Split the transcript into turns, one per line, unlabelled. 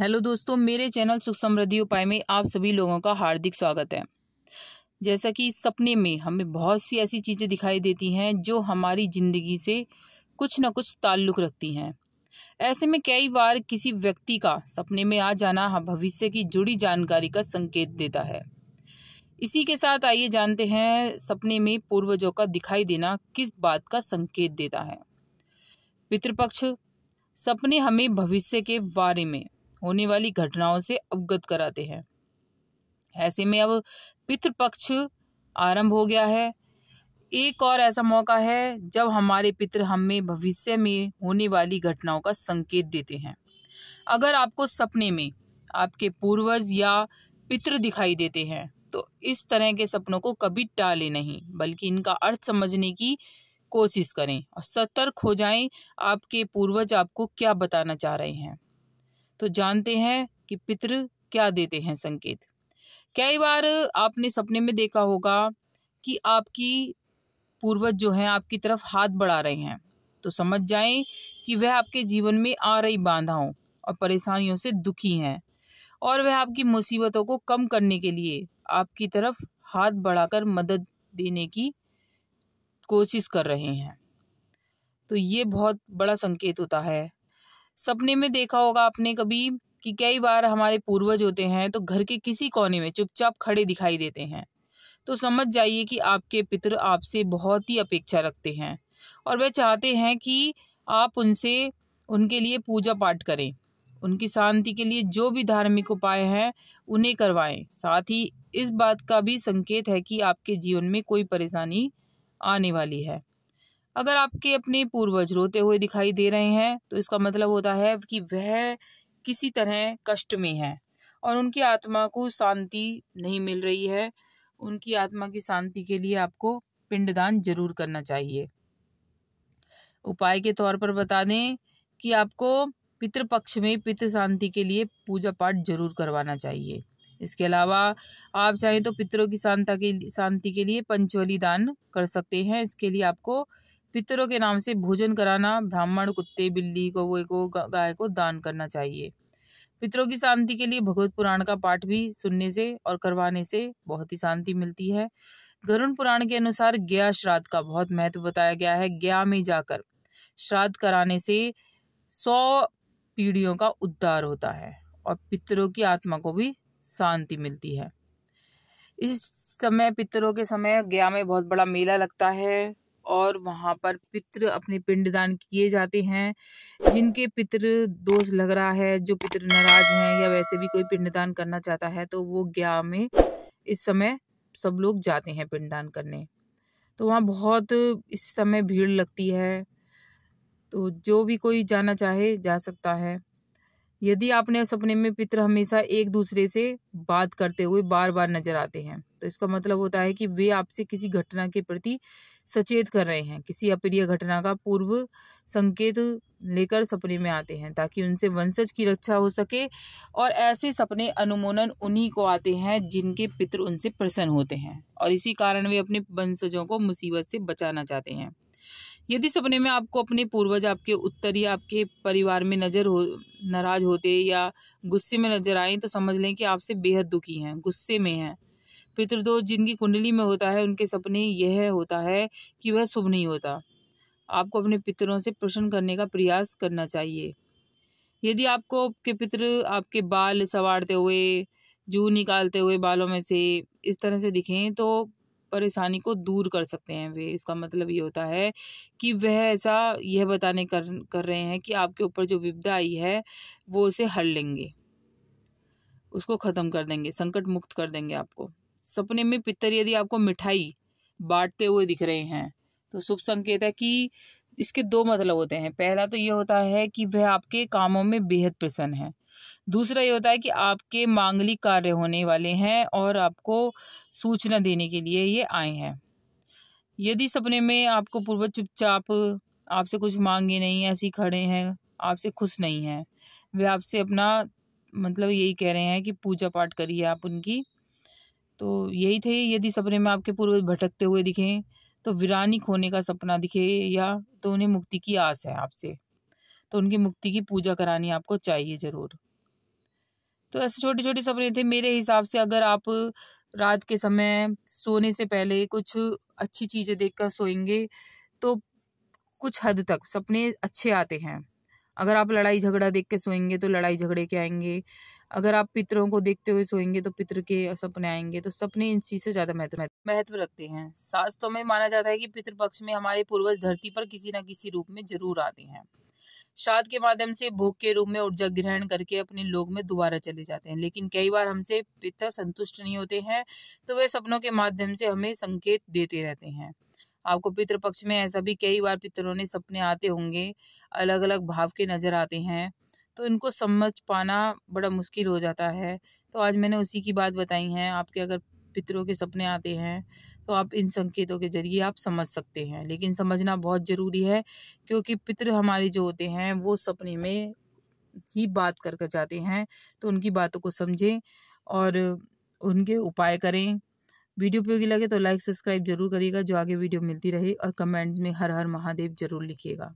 hello दोस्तों मेरे channel सुख समृद्धि उपाय में आप सभी लोगों का हार्दिक स्वागत है जैसा कि सपने में हमें बहुत सी ऐसी चीज़ें दिखाई देती हैं जो हमारी ज़िंदगी से कुछ ना कुछ ताल्लुक़ रखती हैं ऐसे में कई बार किसी व्यक्ति का सपने में आ जाना हाँ, भविष्य की जुड़ी जानकारी का संकेत देता है इसी के साथ आइए जानते हैं सपने में पूर्वजों का दिखाई देना किस बात का संकेत देता है पितृपक्ष सपने हमें भविष्य के बारे में होने वाली घटनाओं से अवगत कराते हैं ऐसे में अब पितृपक्ष आरंभ हो गया है एक और ऐसा मौका है जब हमारे पितृ हमें भविष्य में होने वाली घटनाओं का संकेत देते हैं अगर आपको सपने में आपके पूर्वज या पितृ दिखाई देते हैं तो इस तरह के सपनों को कभी टाले नहीं बल्कि इनका अर्थ समझने की कोशिश करें और सतर्क हो जाएं आपके पूर्वज आपको क्या बताना चाह रहे हैं तो जानते हैं कि पितृ क्या देते हैं संकेत कई बार आपने सपने में देखा होगा कि आपकी पूर्वज जो हैं आपकी तरफ हाथ बढ़ा रहे हैं तो समझ जाएं कि वह आपके जीवन में आ रही बाधाओं और परेशानियों से दुखी हैं और वह आपकी मुसीबतों को कम करने के लिए आपकी तरफ हाथ बढ़ाकर मदद देने की कोशिश कर रहे हैं तो ये बहुत बड़ा संकेत होता है सपने में देखा होगा आपने कभी कि कई बार हमारे पूर्वज होते हैं तो घर के किसी कोने में चुपचाप खड़े दिखाई देते हैं तो समझ जाइए कि आपके पितर आपसे बहुत ही अपेक्षा रखते हैं और वह चाहते हैं कि आप उनसे उनके लिए पूजा पाठ करें उनकी शांति के लिए जो भी धार्मिक उपाय हैं उन्हें करवाएं साथ ही इस बात का भी संकेत है कि आपके जीवन में कोई परेशानी आने वाली है अगर आपके अपने पूर्वज रोते हुए दिखाई दे रहे हैं तो इसका मतलब होता है कि वह किसी तरह कष्ट में है और उनकी आत्मा को शांति नहीं मिल रही है उनकी आत्मा की शांति के लिए आपको पिंडदान जरूर करना चाहिए उपाय के तौर पर बता दें कि आपको पितृपक्ष में पितृ शांति के लिए पूजा पाठ जरूर करवाना चाहिए इसके अलावा आप चाहें तो पितरों की शांता के शांति के लिए पंचवली दान कर सकते हैं इसके लिए आपको पितरों के नाम से भोजन कराना ब्राह्मण कुत्ते बिल्ली कौए को गाय को दान करना चाहिए पितरों की शांति के लिए भगवत पुराण का पाठ भी सुनने से और करवाने से बहुत ही शांति मिलती है गरुण पुराण के अनुसार गया श्राद्ध का बहुत महत्व बताया गया है गया में जाकर श्राद्ध कराने से सौ पीढ़ियों का उद्धार होता है और पितरों की आत्मा को भी शांति मिलती है इस समय पितरों के समय गया में बहुत बड़ा मेला लगता है और वहाँ पर पितृ अपने पिंडदान किए जाते हैं जिनके पितृ दोष लग रहा है जो पितृ नाराज हैं या वैसे भी कोई पिंडदान करना चाहता है तो वो गया में इस समय सब लोग जाते हैं पिंडदान करने तो वहाँ बहुत इस समय भीड़ लगती है तो जो भी कोई जाना चाहे जा सकता है यदि आपने सपने में पितर हमेशा एक दूसरे से बात करते हुए बार बार नजर आते हैं तो इसका मतलब होता है कि वे आपसे किसी घटना के प्रति सचेत कर रहे हैं किसी अप्रिय घटना का पूर्व संकेत लेकर सपने में आते हैं ताकि उनसे वंशज की रक्षा हो सके और ऐसे सपने अनुमोनन उन्हीं को आते हैं जिनके पितृ उनसे प्रसन्न होते हैं और इसी कारण वे अपने वंशजों को मुसीबत से बचाना चाहते हैं यदि सपने में आपको अपने पूर्वज आपके उत्तर या आपके परिवार में नज़र हो नाराज होते या गुस्से में नजर आए तो समझ लें कि आपसे बेहद दुखी हैं गुस्से में हैं पितृदोष जिनकी कुंडली में होता है उनके सपने यह होता है कि वह शुभ नहीं होता आपको अपने पितरों से प्रसन्न करने का प्रयास करना चाहिए यदि आपको आपके पितृ आपके बाल सवारते हुए जू निकालते हुए बालों में से इस तरह से दिखें तो परेशानी को दूर कर सकते हैं वे इसका मतलब ये होता है कि वह ऐसा यह बताने कर कर रहे हैं कि आपके ऊपर जो विपदा आई है वो उसे हर लेंगे उसको ख़त्म कर देंगे संकट मुक्त कर देंगे आपको सपने में पितर यदि आपको मिठाई बांटते हुए दिख रहे हैं तो शुभ संकेत है कि इसके दो मतलब होते हैं पहला तो ये होता है कि वह आपके कामों में बेहद प्रसन्न है दूसरा ये होता है कि आपके मांगलिक कार्य होने वाले हैं और आपको सूचना देने के लिए ये आए हैं यदि सपने में आपको पूर्वज चुपचाप आपसे कुछ मांगे नहीं ऐसे खड़े हैं आपसे खुश नहीं हैं वे आपसे अपना मतलब यही कह रहे हैं कि पूजा पाठ करिए आप उनकी तो यही थे यदि सपने में आपके पूर्वज भटकते हुए दिखें तो वीरानी खोने का सपना दिखे या तो उन्हें मुक्ति की आस है आपसे तो उनकी मुक्ति की पूजा करानी आपको चाहिए ज़रूर तो ऐसे छोटे छोटे सपने थे मेरे हिसाब से अगर आप रात के समय सोने से पहले कुछ अच्छी चीज़ें देखकर सोएंगे तो कुछ हद तक सपने अच्छे आते हैं अगर आप लड़ाई झगड़ा देख के सोएंगे तो लड़ाई झगड़े के आएंगे अगर आप पितरों को देखते हुए सोएंगे तो पितर के सपने आएंगे तो सपने इन चीज से ज्यादा महत्व महत्व रखते हैं शास्त्रों में माना जाता है कि पितृ पक्ष में हमारे पूर्वज धरती पर किसी न किसी रूप में जरूर आते हैं श्राद्ध के माध्यम से भोग के रूप में ऊर्जा ग्रहण करके अपने लोग में दोबारा चले जाते हैं लेकिन कई बार हमसे पिता संतुष्ट नहीं होते हैं तो वे सपनों के माध्यम से हमें संकेत देते रहते हैं आपको पितृ पक्ष में ऐसा भी कई बार पितरों ने सपने आते होंगे अलग अलग भाव के नज़र आते हैं तो इनको समझ पाना बड़ा मुश्किल हो जाता है तो आज मैंने उसी की बात बताई है आपके अगर पितरों के सपने आते हैं तो आप इन संकेतों के जरिए आप समझ सकते हैं लेकिन समझना बहुत ज़रूरी है क्योंकि पितृ हमारे जो होते हैं वो सपने में ही बात कर कर जाते हैं तो उनकी बातों को समझें और उनके उपाय करें वीडियो उपयोगी लगे तो लाइक सब्सक्राइब जरूर करिएगा जो आगे वीडियो मिलती रहे और कमेंट्स में हर हर महादेव जरूर लिखिएगा